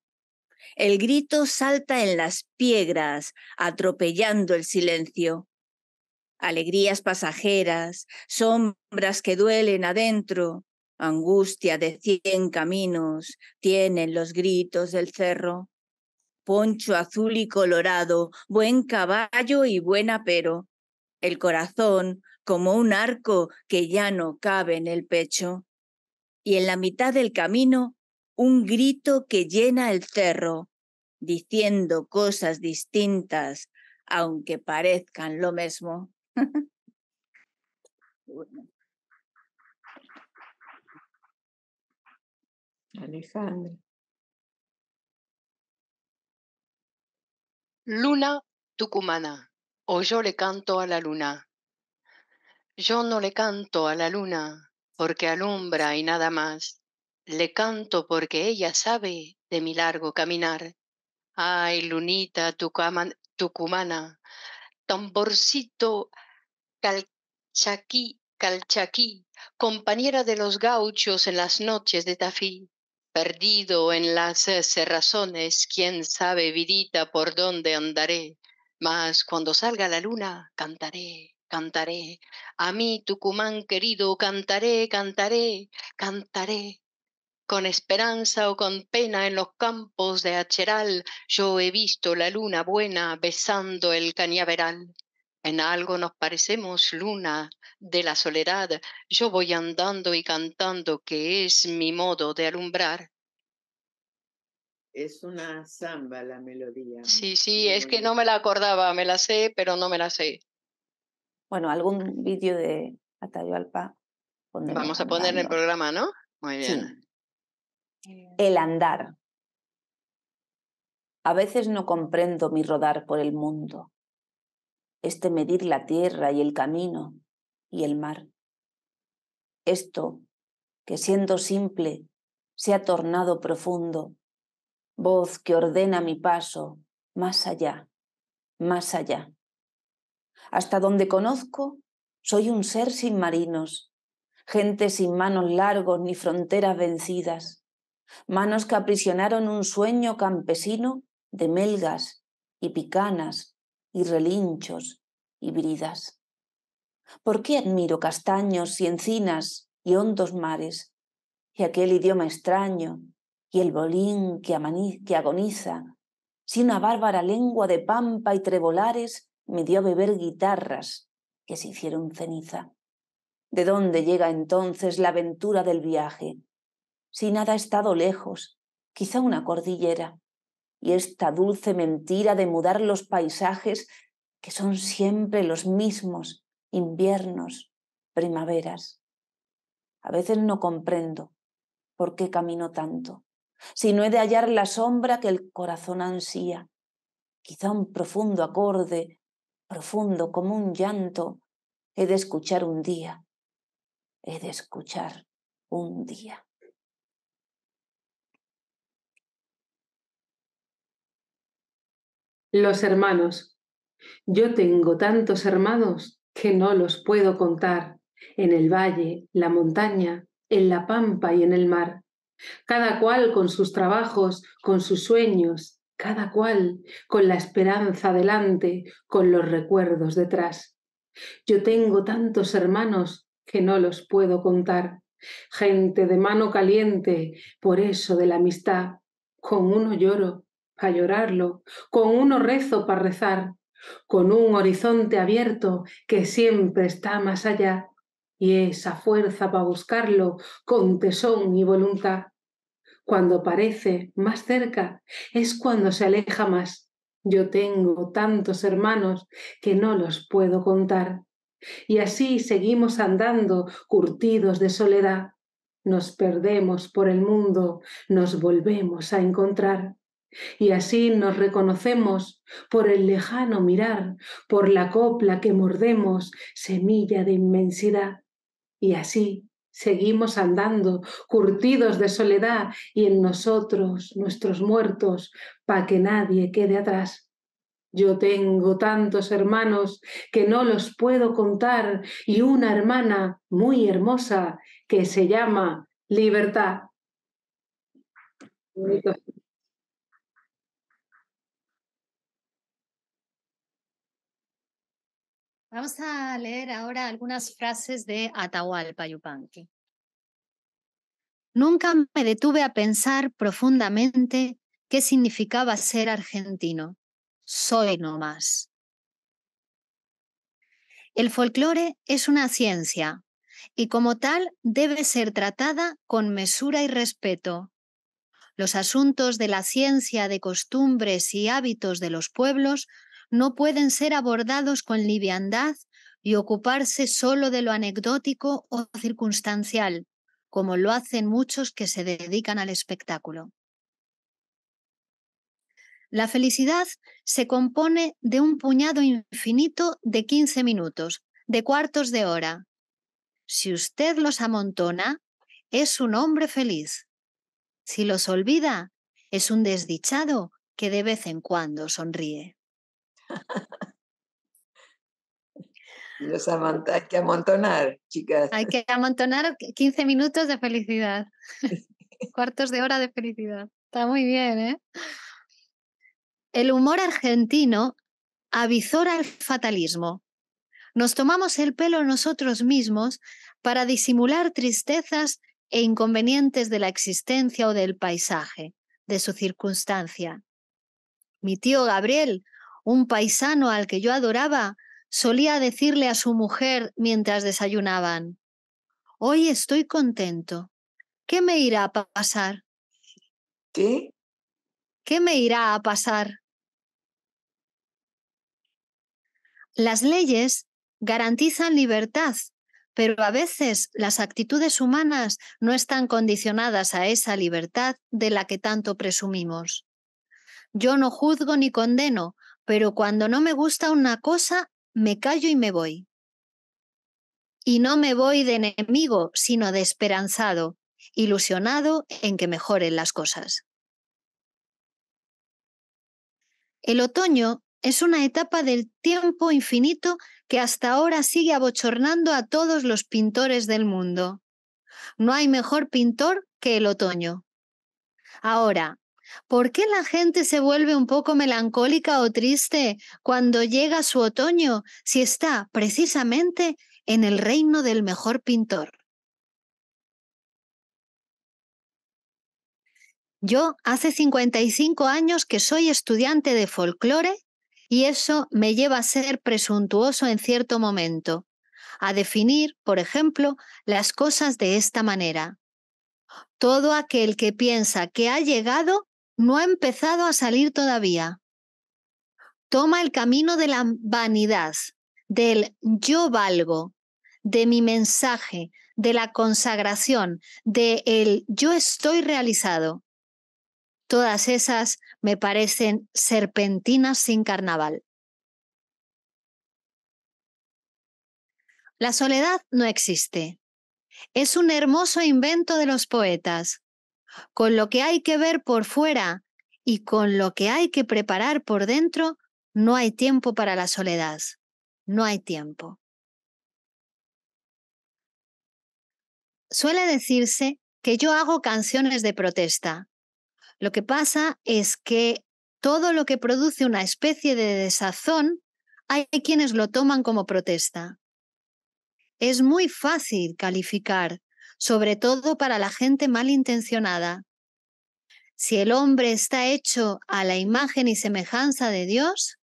El grito salta en las piedras, atropellando el silencio. Alegrías pasajeras, sombras que duelen adentro, Angustia de cien caminos tienen los gritos del cerro. Poncho azul y colorado, buen caballo y buen apero. El corazón como un arco que ya no cabe en el pecho. Y en la mitad del camino, un grito que llena el cerro, diciendo cosas distintas, aunque parezcan lo mismo. (laughs) Luna tucumana, o yo le canto a la luna. Yo no le canto a la luna porque alumbra y nada más. Le canto porque ella sabe de mi largo caminar. Ay, lunita tucumana, tamborcito calchaquí, calchaquí, compañera de los gauchos en las noches de Tafí. Perdido en las eh, cerrazones, quién sabe, vidita, por dónde andaré. Mas cuando salga la luna, cantaré, cantaré. A mí, Tucumán querido, cantaré, cantaré, cantaré. Con esperanza o con pena en los campos de Acheral, yo he visto la luna buena besando el cañaveral. En algo nos parecemos luna de la soledad. Yo voy andando y cantando, que es mi modo de alumbrar. Es una samba la melodía. Sí, sí, es que no me la acordaba, me la sé, pero no me la sé. Bueno, algún vídeo de Atayualpa. Vamos a poner en el programa, ¿no? Muy bien. El andar. A veces no comprendo mi rodar por el mundo este medir la tierra y el camino y el mar. Esto que siendo simple se ha tornado profundo, voz que ordena mi paso más allá, más allá. Hasta donde conozco, soy un ser sin marinos, gente sin manos largos ni fronteras vencidas, manos que aprisionaron un sueño campesino de melgas y picanas y relinchos y bridas. ¿Por qué admiro castaños y encinas y hondos mares y aquel idioma extraño y el bolín que, que agoniza, si una bárbara lengua de pampa y trebolares me dio a beber guitarras que se hicieron ceniza? ¿De dónde llega entonces la aventura del viaje? Si nada ha estado lejos, quizá una cordillera, y esta dulce mentira de mudar los paisajes que son siempre los mismos, inviernos, primaveras. A veces no comprendo por qué camino tanto, si no he de hallar la sombra que el corazón ansía, quizá un profundo acorde, profundo como un llanto, he de escuchar un día, he de escuchar un día. Los hermanos. Yo tengo tantos hermanos que no los puedo contar, en el valle, la montaña, en la pampa y en el mar, cada cual con sus trabajos, con sus sueños, cada cual con la esperanza delante, con los recuerdos detrás. Yo tengo tantos hermanos que no los puedo contar, gente de mano caliente, por eso de la amistad, con uno lloro, a llorarlo, con uno rezo para rezar, con un horizonte abierto que siempre está más allá, y esa fuerza para buscarlo con tesón y voluntad. Cuando parece más cerca es cuando se aleja más. Yo tengo tantos hermanos que no los puedo contar. Y así seguimos andando curtidos de soledad. Nos perdemos por el mundo, nos volvemos a encontrar. Y así nos reconocemos por el lejano mirar, por la copla que mordemos, semilla de inmensidad. Y así seguimos andando, curtidos de soledad y en nosotros, nuestros muertos, para que nadie quede atrás. Yo tengo tantos hermanos que no los puedo contar y una hermana muy hermosa que se llama Libertad. Vamos a leer ahora algunas frases de Atahualpa Yupanqui. Nunca me detuve a pensar profundamente qué significaba ser argentino. Soy nomás. El folclore es una ciencia y como tal debe ser tratada con mesura y respeto. Los asuntos de la ciencia, de costumbres y hábitos de los pueblos no pueden ser abordados con liviandad y ocuparse solo de lo anecdótico o circunstancial, como lo hacen muchos que se dedican al espectáculo. La felicidad se compone de un puñado infinito de 15 minutos, de cuartos de hora. Si usted los amontona, es un hombre feliz. Si los olvida, es un desdichado que de vez en cuando sonríe hay que amontonar, chicas. Hay que amontonar 15 minutos de felicidad, (laughs) cuartos de hora de felicidad. Está muy bien, ¿eh? El humor argentino avizora el fatalismo. Nos tomamos el pelo nosotros mismos para disimular tristezas e inconvenientes de la existencia o del paisaje, de su circunstancia. Mi tío Gabriel un paisano al que yo adoraba, solía decirle a su mujer mientras desayunaban, Hoy estoy contento. ¿Qué me irá a pasar? ¿Qué? ¿Qué me irá a pasar? Las leyes garantizan libertad, pero a veces las actitudes humanas no están condicionadas a esa libertad de la que tanto presumimos. Yo no juzgo ni condeno, pero cuando no me gusta una cosa, me callo y me voy. Y no me voy de enemigo, sino de esperanzado, ilusionado en que mejoren las cosas. El otoño es una etapa del tiempo infinito que hasta ahora sigue abochornando a todos los pintores del mundo. No hay mejor pintor que el otoño. Ahora, ¿Por qué la gente se vuelve un poco melancólica o triste cuando llega su otoño si está precisamente en el reino del mejor pintor? Yo hace 55 años que soy estudiante de folclore y eso me lleva a ser presuntuoso en cierto momento, a definir, por ejemplo, las cosas de esta manera. Todo aquel que piensa que ha llegado no ha empezado a salir todavía. Toma el camino de la vanidad, del yo valgo, de mi mensaje, de la consagración, de el yo estoy realizado. Todas esas me parecen serpentinas sin carnaval. La soledad no existe. Es un hermoso invento de los poetas. Con lo que hay que ver por fuera y con lo que hay que preparar por dentro, no hay tiempo para la soledad. No hay tiempo. Suele decirse que yo hago canciones de protesta. Lo que pasa es que todo lo que produce una especie de desazón, hay quienes lo toman como protesta. Es muy fácil calificar sobre todo para la gente malintencionada. Si el hombre está hecho a la imagen y semejanza de Dios,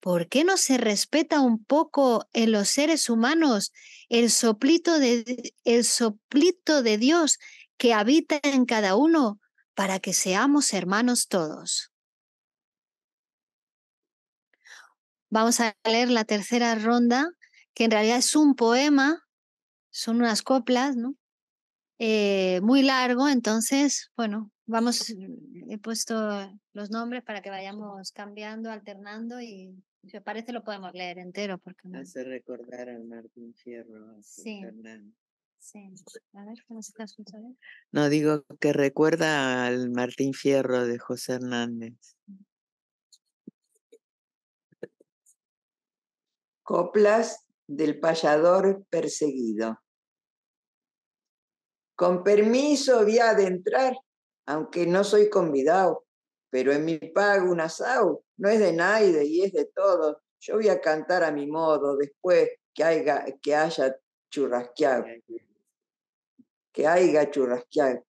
¿por qué no se respeta un poco en los seres humanos el soplito de, el de Dios que habita en cada uno para que seamos hermanos todos? Vamos a leer la tercera ronda, que en realidad es un poema son unas coplas, ¿no? Eh, muy largo, entonces, bueno, vamos, eh, he puesto los nombres para que vayamos cambiando, alternando y si parece lo podemos leer entero. Porque Hace recordar al Martín Fierro. sí. A ver, No, digo que recuerda al Martín Fierro de José Hernández. Coplas del payador perseguido. Con permiso voy a adentrar, aunque no soy convidado, pero en mi pago un asado no es de nadie y es de todo. Yo voy a cantar a mi modo después que haya, que haya churrasqueado. Que haya churrasqueado.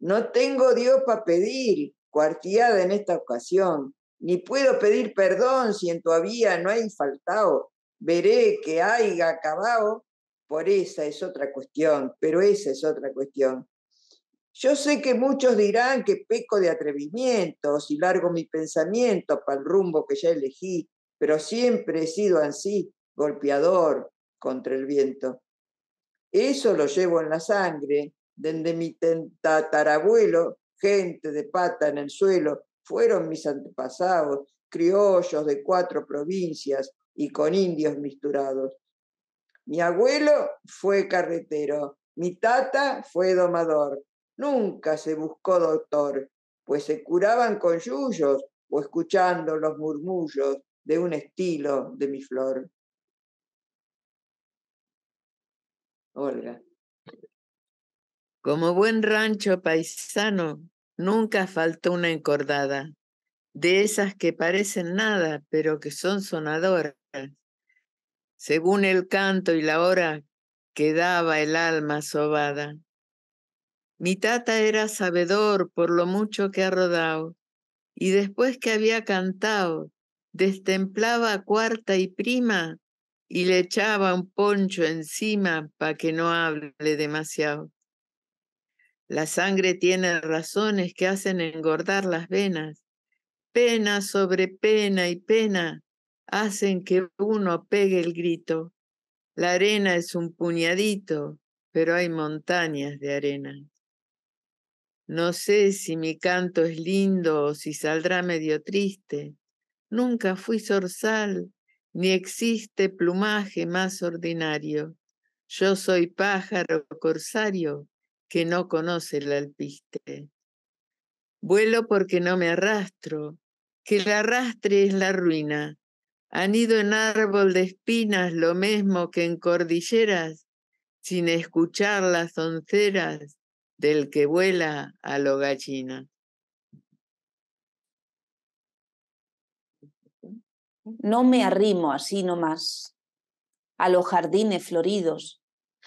No tengo Dios para pedir cuartiada en esta ocasión, ni puedo pedir perdón si en tu había no hay faltado veré que haya acabado, por esa es otra cuestión, pero esa es otra cuestión. Yo sé que muchos dirán que peco de atrevimiento si largo mi pensamiento para el rumbo que ya elegí, pero siempre he sido así, golpeador contra el viento. Eso lo llevo en la sangre, desde mi tatarabuelo, gente de pata en el suelo, fueron mis antepasados, criollos de cuatro provincias, y con indios misturados. Mi abuelo fue carretero, mi tata fue domador. Nunca se buscó doctor, pues se curaban con yuyos o escuchando los murmullos de un estilo de mi flor. Olga. Como buen rancho paisano, nunca faltó una encordada, de esas que parecen nada, pero que son sonadoras según el canto y la hora quedaba el alma sobada. Mi tata era sabedor por lo mucho que ha rodado, y después que había cantado, destemplaba cuarta y prima y le echaba un poncho encima pa' que no hable demasiado. La sangre tiene razones que hacen engordar las venas, pena sobre pena y pena, hacen que uno pegue el grito. La arena es un puñadito, pero hay montañas de arena. No sé si mi canto es lindo o si saldrá medio triste. Nunca fui zorzal, ni existe plumaje más ordinario. Yo soy pájaro corsario que no conoce el alpiste. Vuelo porque no me arrastro, que el arrastre es la ruina, han ido en árbol de espinas lo mismo que en cordilleras, sin escuchar las onceras del que vuela a lo gallina. No me arrimo así nomás a los jardines floridos,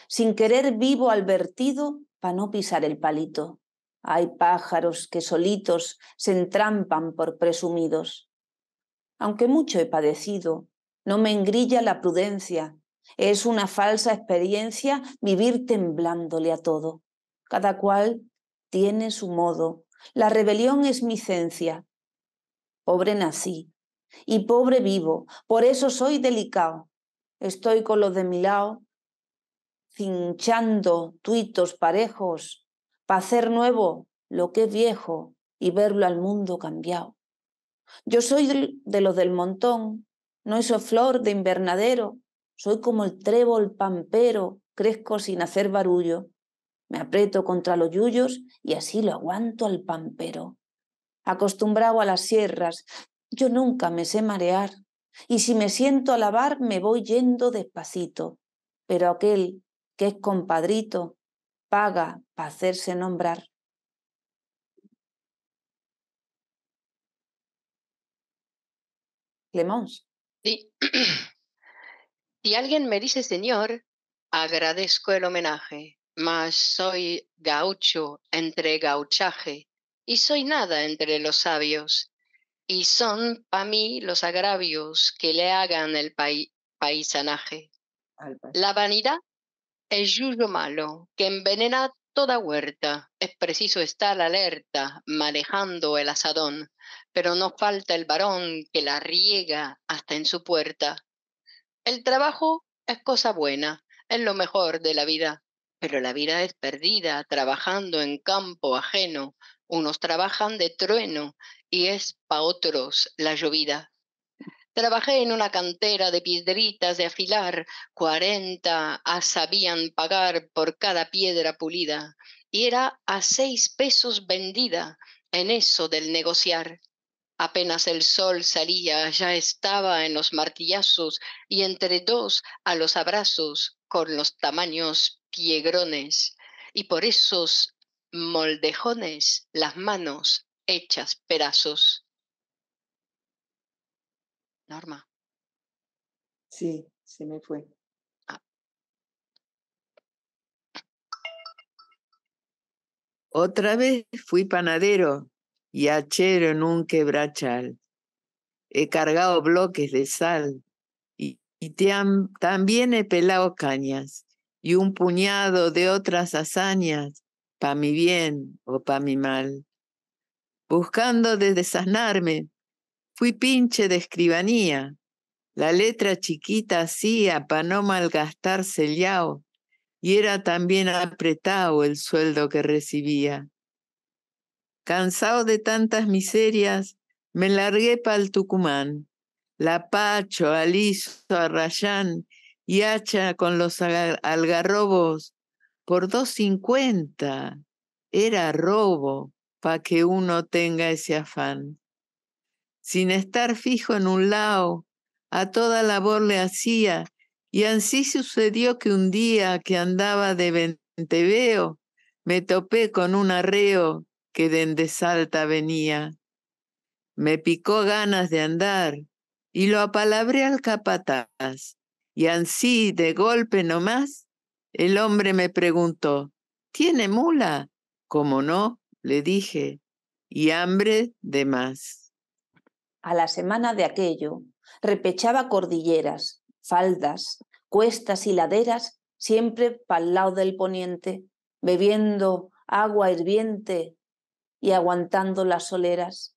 sin querer vivo al vertido pa' no pisar el palito. Hay pájaros que solitos se entrampan por presumidos. Aunque mucho he padecido, no me engrilla la prudencia. Es una falsa experiencia vivir temblándole a todo. Cada cual tiene su modo. La rebelión es mi cencia. Pobre nací y pobre vivo, por eso soy delicado. Estoy con los de mi lado, cinchando tuitos parejos, para hacer nuevo lo que es viejo y verlo al mundo cambiado. Yo soy de los del montón, no soy flor de invernadero, soy como el trébol pampero, crezco sin hacer barullo. Me aprieto contra los yuyos y así lo aguanto al pampero. Acostumbrado a las sierras, yo nunca me sé marear, y si me siento a me voy yendo despacito, pero aquel que es compadrito paga para hacerse nombrar. (clears throat) si alguien me dice señor, agradezco el homenaje, mas soy gaucho entre gauchaje y soy nada entre los sabios. Y son para mí los agravios que le hagan el paisanaje. La vanidad es yuyo malo que envenena toda huerta. Es preciso estar alerta, manejando el asadón, pero no falta el varón que la riega hasta en su puerta. El trabajo es cosa buena, es lo mejor de la vida, pero la vida es perdida trabajando en campo ajeno. Unos trabajan de trueno y es pa' otros la llovida. Trabajé en una cantera de piedritas de afilar, cuarenta a sabían pagar por cada piedra pulida, y era a seis pesos vendida en eso del negociar. Apenas el sol salía, ya estaba en los martillazos y entre dos a los abrazos con los tamaños piegrones, y por esos moldejones las manos hechas pedazos. Norma. Sí, se me fue. Ah. Otra vez fui panadero y hachero en un quebrachal. He cargado bloques de sal y, también he pelado cañas y un puñado de otras hazañas pa' mi bien o pa' mi mal, buscando de desanarme Fui pinche de escribanía. La letra chiquita hacía pa' no malgastar sellao, y era también apretado el sueldo que recibía. Cansado de tantas miserias, me largué el Tucumán. La Pacho, Aliso, Arrayán y Hacha con los algarrobos por dos cincuenta. Era robo pa' que uno tenga ese afán sin estar fijo en un lao, a toda labor le hacía, y ansí sucedió que un día que andaba de venteveo, me topé con un arreo que de Salta venía. Me picó ganas de andar, y lo apalabré al capataz, y ansí de golpe nomás, el hombre me preguntó, ¿tiene mula? Como no, le dije, y hambre de más a la semana de aquello, repechaba cordilleras, faldas, cuestas y laderas, siempre pa'l lado del poniente, bebiendo agua hirviente y aguantando las soleras.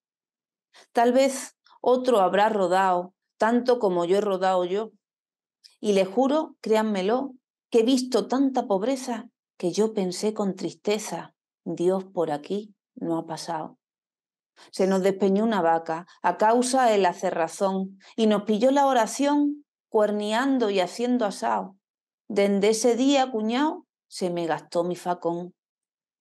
Tal vez otro habrá rodado tanto como yo he rodado yo. Y le juro, créanmelo, que he visto tanta pobreza que yo pensé con tristeza, Dios por aquí no ha pasado. Se nos despeñó una vaca a causa de la cerrazón y nos pilló la oración cuerniando y haciendo asao. Dende ese día, cuñao, se me gastó mi facón.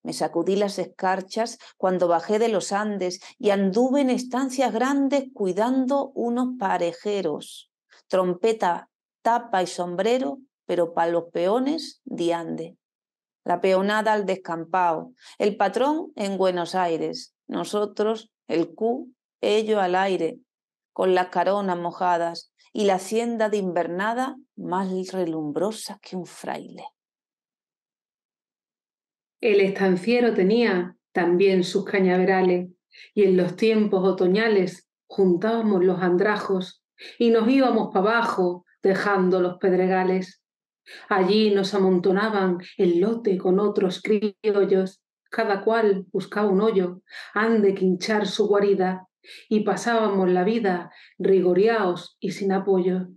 Me sacudí las escarchas cuando bajé de los Andes y anduve en estancias grandes cuidando unos parejeros, trompeta, tapa y sombrero, pero para los peones diande. La peonada al descampao, el patrón en Buenos Aires, nosotros, el Q, ello al aire, con las caronas mojadas y la hacienda de invernada más relumbrosa que un fraile. El estanciero tenía también sus cañaverales y en los tiempos otoñales juntábamos los andrajos y nos íbamos para abajo dejando los pedregales. Allí nos amontonaban el lote con otros criollos cada cual buscaba un hoyo, han de quinchar su guarida, y pasábamos la vida rigoreados y sin apoyo.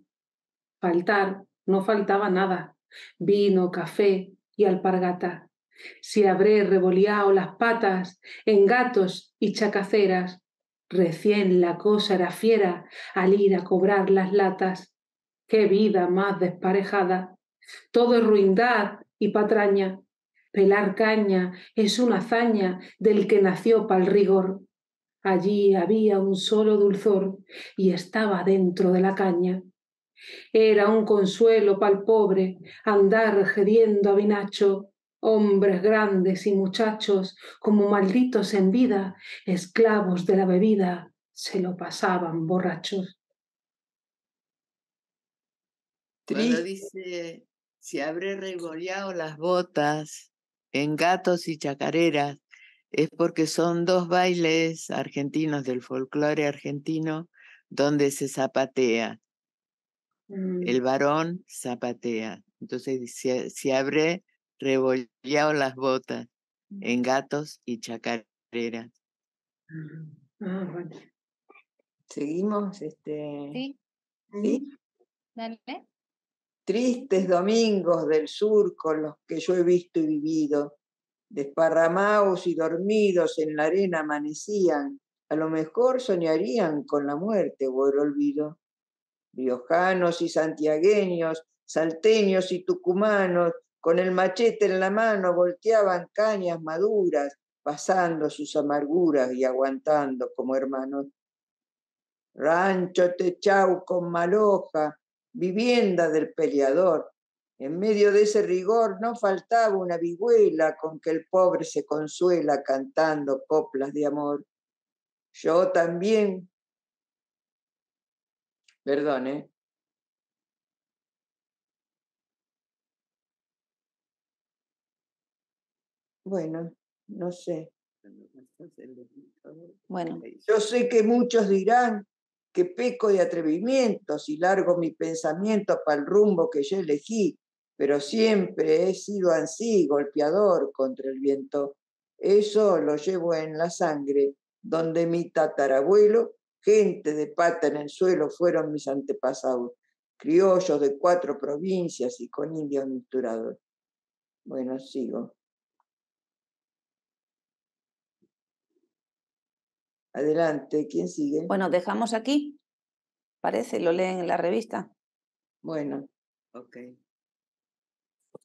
Faltar no faltaba nada, vino, café y alpargata. Si habré revoleado las patas en gatos y chacaceras, recién la cosa era fiera al ir a cobrar las latas. Qué vida más desparejada. Todo es ruindad y patraña. Pelar caña es una hazaña del que nació pa'l rigor. Allí había un solo dulzor y estaba dentro de la caña. Era un consuelo pa'l pobre andar gediendo a vinacho, hombres grandes y muchachos, como malditos en vida, esclavos de la bebida, se lo pasaban borrachos. Cuando dice, si habré regoleado las botas en gatos y chacareras, es porque son dos bailes argentinos del folclore argentino donde se zapatea. Mm. El varón zapatea. Entonces se, si abre revolleado las botas mm. en gatos y chacareras. Ah, Seguimos, este. ¿Sí? Dale tristes domingos del sur con los que yo he visto y vivido, desparramados y dormidos en la arena amanecían, a lo mejor soñarían con la muerte o el olvido. Riojanos y santiagueños, salteños y tucumanos, con el machete en la mano volteaban cañas maduras, pasando sus amarguras y aguantando como hermanos. Rancho chau con maloja, vivienda del peleador. En medio de ese rigor no faltaba una vihuela con que el pobre se consuela cantando coplas de amor. Yo también, perdón, ¿eh? Bueno, no sé. Bueno. Yo sé que muchos dirán Qué peco de atrevimientos y largo mi pensamiento para el rumbo que yo elegí, pero siempre he sido ansí, golpeador contra el viento. Eso lo llevo en la sangre, donde mi tatarabuelo, gente de pata en el suelo, fueron mis antepasados, criollos de cuatro provincias y con indios misturados. Bueno, sigo. Adelante, ¿quién sigue? Bueno, dejamos aquí. Parece, lo leen en la revista. Bueno, ok.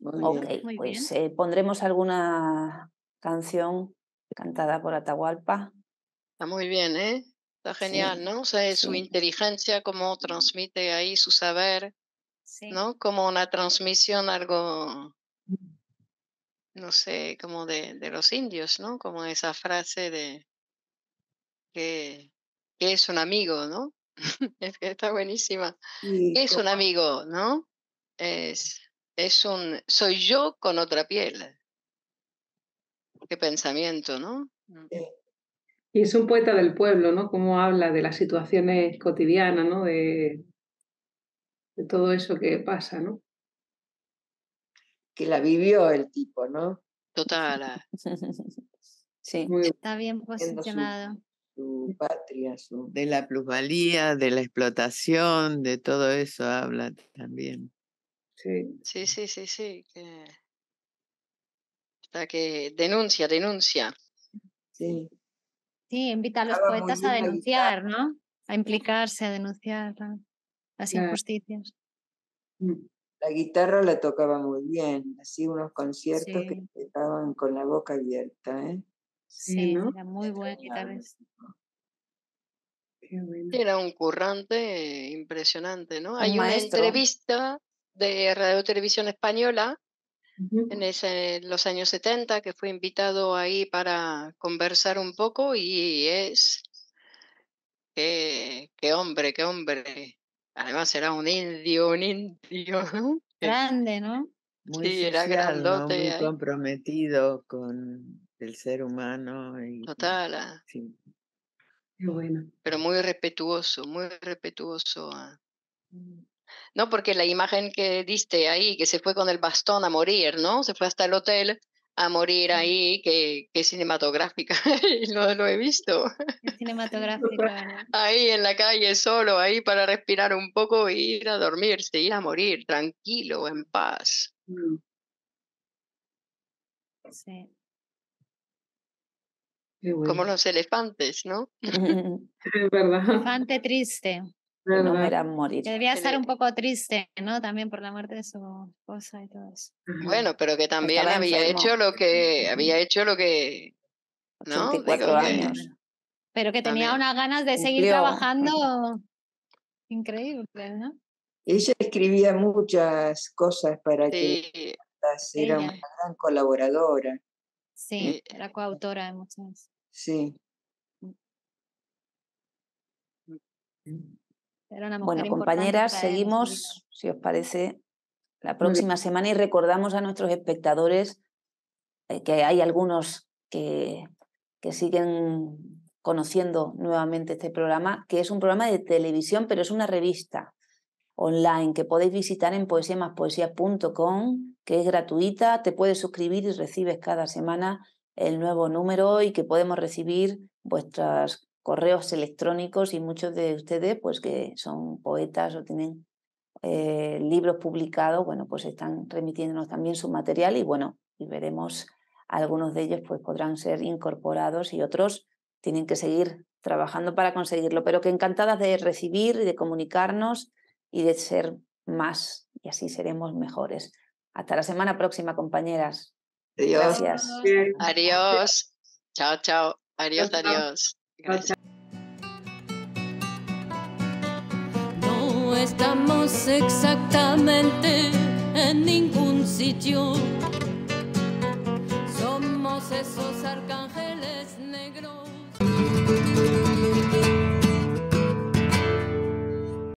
ok, pues eh, pondremos alguna canción cantada por Atahualpa. Está muy bien, ¿eh? Está genial, ¿no? O sea, su inteligencia, cómo transmite ahí su saber, ¿no? Como una transmisión, algo, no sé, como de, de los indios, ¿no? Como esa frase de que, es un amigo, ¿no? (laughs) es que está buenísima. es un amigo, ¿no? Es, es un, soy yo con otra piel. Qué pensamiento, ¿no? Mm. Y es un poeta del pueblo, ¿no? Cómo habla de las situaciones cotidianas, ¿no? De, de todo eso que pasa, ¿no? Que la vivió el tipo, ¿no? Total. Ah. (laughs) está bien posicionado su patria, de la plusvalía, de la explotación, de todo eso habla también. Sí, sí, sí, sí, sí. Que... Hasta que denuncia, denuncia. Sí. invita a los poetas a denunciar, ¿no? A implicarse, a denunciar las injusticias. Mm. La guitarra la tocaba muy bien, así unos conciertos que estaban con la boca abierta, ¿eh? Sí, era muy buena guitarrista. vez Era un currante impresionante, ¿no? Hay una entrevista de Radio Televisión Española en, los años 70 que fue invitado ahí para conversar un poco y es qué, hombre, qué hombre. Además era un indio, un indio, (laughs) Grande, ¿no? sí, era grandote. Muy comprometido con del ser humano. Y, Total. Ah. Sí. Bueno. Pero muy respetuoso, muy respetuoso. Ah. Mm. No, porque la imagen que diste ahí, que se fue con el bastón a morir, ¿no? Se fue hasta el hotel a morir ahí, que, cinematográfica, (laughs) no lo he visto. cinematográfica. (laughs) ahí en la calle, solo, ahí para respirar un poco e ir a dormirse, ir a morir, tranquilo, en paz. Mm. Sí. Como los elefantes, ¿no? (laughs) (laughs) Elefante triste. No morir. Debía estar un poco triste, ¿no? También por la muerte de su esposa y todo eso. Bueno, pero que también había hecho lo que había hecho lo que ¿no? 84 años. Pero que tenía unas ganas de seguir trabajando increíble, ¿no? Ella escribía muchas cosas para que era una gran colaboradora. Sí, eh, era coautora de muchas. Sí. Mm. Mm, mm. bueno, compañeras, seguimos, si os parece, la próxima semana y recordamos a nuestros espectadores eh, que hay algunos que, que siguen conociendo nuevamente este programa, que es un programa de televisión, pero es una revista online que podéis visitar en poesiamaspoesia.com, que es gratuita, te puedes suscribir y recibes cada semana el nuevo número y que podemos recibir vuestros correos electrónicos y muchos de ustedes, pues que son poetas o tienen eh, libros publicados, bueno, pues están remitiéndonos también su material y bueno, y veremos algunos de ellos pues podrán ser incorporados y otros tienen que seguir trabajando para conseguirlo, pero que encantadas de recibir y de comunicarnos y de ser más y así seremos mejores. Hasta la semana próxima, compañeras. Adiós. Gracias. Adiós. Chao, chao. Adiós, adiós. Gracias. No estamos exactamente en ningún sitio. Somos esos arcángeles negros.